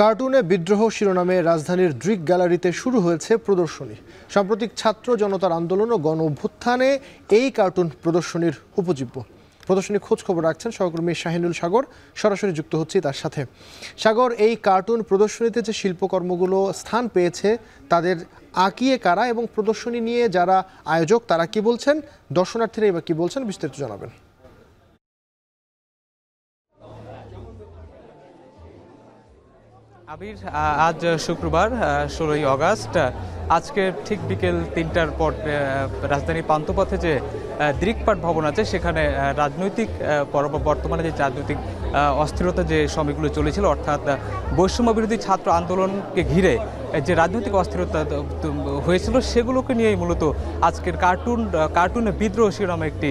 কার্টুনে বিদ্রোহ শিরোনামে রাজধানীর ড্রিক গ্যালারিতে শুরু হয়েছে প্রদর্শনী সাম্প্রতিক ছাত্র জনতার আন্দোলন ও গণ অভ্যুত্থানে এই কার্টুন প্রদর্শনীর উপজীব্য প্রদর্শনী খোঁজ খবর রাখছেন সহকর্মী শাহিনুল সাগর সরাসরি যুক্ত হচ্ছে তার সাথে সাগর এই কার্টুন প্রদর্শনীতে যে শিল্পকর্মগুলো স্থান পেয়েছে তাদের আঁকিয়ে কারা এবং প্রদর্শনী নিয়ে যারা আয়োজক তারা কি বলছেন দর্শনার্থীরা এবার কি বলছেন বিস্তারিত জানাবেন আবির আজ শুক্রবার ষোলোই অগাস্ট আজকে ঠিক বিকেল তিনটার পর রাজধানী পান্তপথে যে দৃকপাট ভবন আছে সেখানে রাজনৈতিক বর্তমানে যে রাজনৈতিক অস্থিরতা যে সময়গুলো চলেছিল অর্থাৎ বৈষম্য বিরোধী ছাত্র আন্দোলনকে ঘিরে যে রাজনৈতিক অস্থিরতা হয়েছিল সেগুলোকে নিয়েই মূলত আজকের কার্টুন কার্টুনে বিদ্রোহ শিরোনামে একটি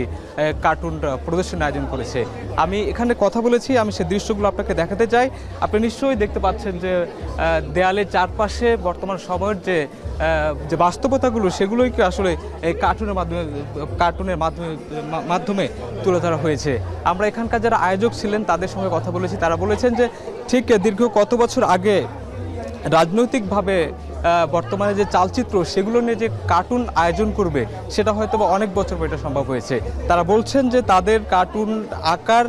কার্টুন প্রদর্শনী আয়োজন করেছে আমি এখানে কথা বলেছি আমি সে দৃশ্যগুলো আপনাকে দেখাতে চাই আপনি নিশ্চয়ই দেখতে পাচ্ছেন যে দেয়ালের চারপাশে বর্তমান সময়ের যে যে বাস্তবতাগুলো সেগুলোই কি আসলে এই কার্টুনের মাধ্যমে কার্টুনের মাধ্যমে মাধ্যমে তুলে ধরা হয়েছে আমরা এখানকার যারা আয়োজক ছিলেন তাদের সঙ্গে কথা বলেছি তারা বলেছেন যে ঠিক দীর্ঘ কত বছর আগে রাজনৈতিকভাবে বর্তমানে যে চালচিত্র সেগুলো নিয়ে যে কার্টুন আয়োজন করবে সেটা হয়তো অনেক বছর পর এটা সম্ভব হয়েছে তারা বলছেন যে তাদের কার্টুন আকার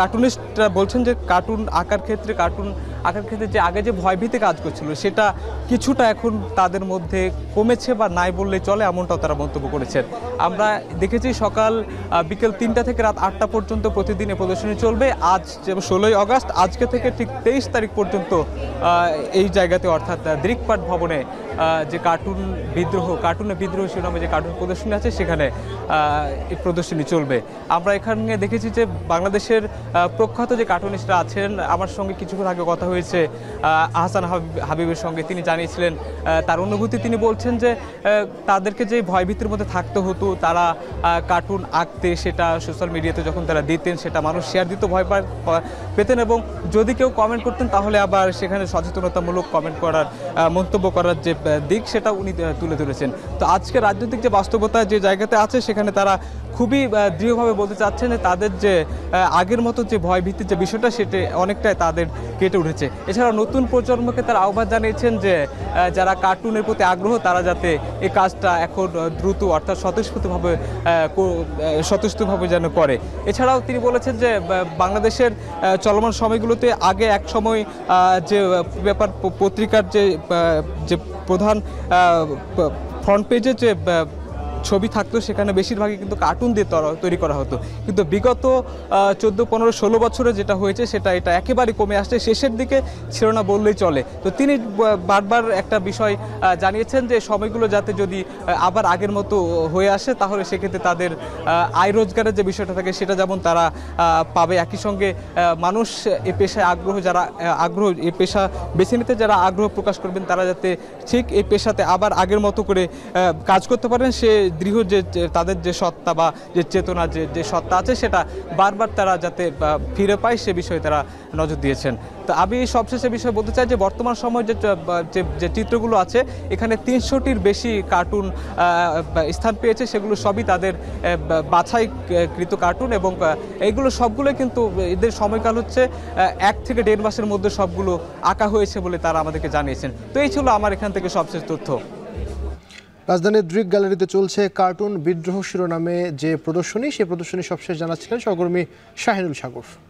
কার্টুনিস্টরা বলছেন যে কার্টুন আঁকার ক্ষেত্রে কার্টুন আঁকার ক্ষেত্রে যে আগে যে ভয়ভীতি কাজ করছিল সেটা কিছুটা এখন তাদের মধ্যে কমেছে বা নাই বললেই চলে এমনটাও তারা মন্তব্য করেছেন আমরা দেখেছি সকাল বিকেল তিনটা থেকে রাত আটটা পর্যন্ত প্রতিদিন এ প্রদর্শনী চলবে আজ ষোলোই অগস্ট আজকে থেকে ঠিক তেইশ তারিখ পর্যন্ত এই জায়গাতে অর্থাৎ দৃকপাট ভবন ভবনে যে কার্টুন বিদ্রোহ কার্টুনে বিদ্রোহ শিরোনামে যে কার্টুন প্রদর্শনী আছে সেখানে এই প্রদর্শনী চলবে আমরা এখানে দেখেছি যে বাংলাদেশের প্রখ্যাত যে কার্টুনিস্টরা আছেন আমার সঙ্গে কিছুক্ষণ আগে কথা হয়েছে আহসান হাবিবের সঙ্গে তিনি জানিয়েছিলেন তার অনুভূতি তিনি বলছেন যে তাদেরকে যে ভয়ভীতির মধ্যে থাকতে হতো তারা কার্টুন আঁকতে সেটা সোশ্যাল মিডিয়াতে যখন তারা দিতেন সেটা মানুষ শেয়ার দিত ভয় পেতেন এবং যদি কেউ কমেন্ট করতেন তাহলে আবার সেখানে সচেতনতামূলক কমেন্ট করার মন্তব্য করার যে দিক সেটা উনি তুলে ধরেছেন তো আজকে রাজনৈতিক যে বাস্তবতা যে জায়গাতে আছে সেখানে তারা খুবই দৃঢ়ভাবে বলতে চাচ্ছেন যে তাদের যে আগের মতো যে ভয় ভিত্তির যে বিষয়টা সেটি অনেকটাই তাদের কেটে উঠেছে এছাড়া নতুন প্রজন্মকে তারা আহ্বান জানিয়েছেন যে যারা কার্টুনের প্রতি আগ্রহ তারা যাতে এই কাজটা এখন দ্রুত অর্থাৎ স্বতঃস্ফূর্তভাবে স্বতঃস্ফূর্তভাবে যেন করে এছাড়াও তিনি বলেছেন যে বাংলাদেশের চলমান সময়গুলোতে আগে এক সময় যে ব্যাপার পত্রিকার যে যে প্রধান ফ্রন্ট পেজে যে ছবি থাকতো সেখানে বেশিরভাগই কিন্তু কার্টুন দিয়ে তৈরি করা হতো কিন্তু বিগত চোদ্দো পনেরো ষোলো বছরে যেটা হয়েছে সেটা এটা একেবারে কমে আসছে শেষের দিকে ছিল না বললেই চলে তো তিনি বারবার একটা বিষয় জানিয়েছেন যে সময়গুলো যাতে যদি আবার আগের মতো হয়ে আসে তাহলে সেক্ষেত্রে তাদের আয় রোজগারের যে বিষয়টা থাকে সেটা যেমন তারা পাবে একই সঙ্গে মানুষ এ পেশায় আগ্রহ যারা আগ্রহ এ পেশা বেছে নিতে যারা আগ্রহ প্রকাশ করবেন তারা যাতে ঠিক এই পেশাতে আবার আগের মতো করে কাজ করতে পারেন সে দৃঢ় যে তাদের যে সত্তা বা যে চেতনা যে যে সত্তা আছে সেটা বারবার তারা যাতে ফিরে পায় সে বিষয়ে তারা নজর দিয়েছেন তো আমি সবশেষে বিষয়ে বলতে চাই যে বর্তমান সময় যে যে চিত্রগুলো আছে এখানে তিনশোটির বেশি কার্টুন স্থান পেয়েছে সেগুলো সবই তাদের বাছাইকৃত কার্টুন এবং এগুলো সবগুলো কিন্তু এদের সময়কাল হচ্ছে এক থেকে দেড় মাসের মধ্যে সবগুলো আঁকা হয়েছে বলে তারা আমাদেরকে জানিয়েছেন তো এই ছিল আমার এখান থেকে সবশেষ তথ্য রাজধানীর দৃক গ্যালারিতে চলছে কার্টুন বিদ্রোহ শিরোনামে যে প্রদর্শনী সেই প্রদর্শনী সবশেষ জানাচ্ছিলেন সহকর্মী শাহিনুল সাগর